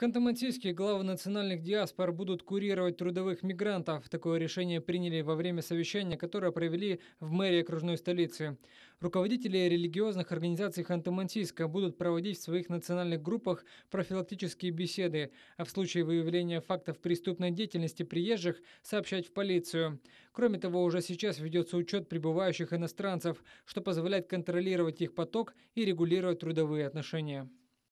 Ханты-Мансийские главы национальных диаспор будут курировать трудовых мигрантов. Такое решение приняли во время совещания, которое провели в мэрии окружной столицы. Руководители религиозных организаций Ханты-Мансийска будут проводить в своих национальных группах профилактические беседы, а в случае выявления фактов преступной деятельности приезжих сообщать в полицию. Кроме того, уже сейчас ведется учет прибывающих иностранцев, что позволяет контролировать их поток и регулировать трудовые отношения.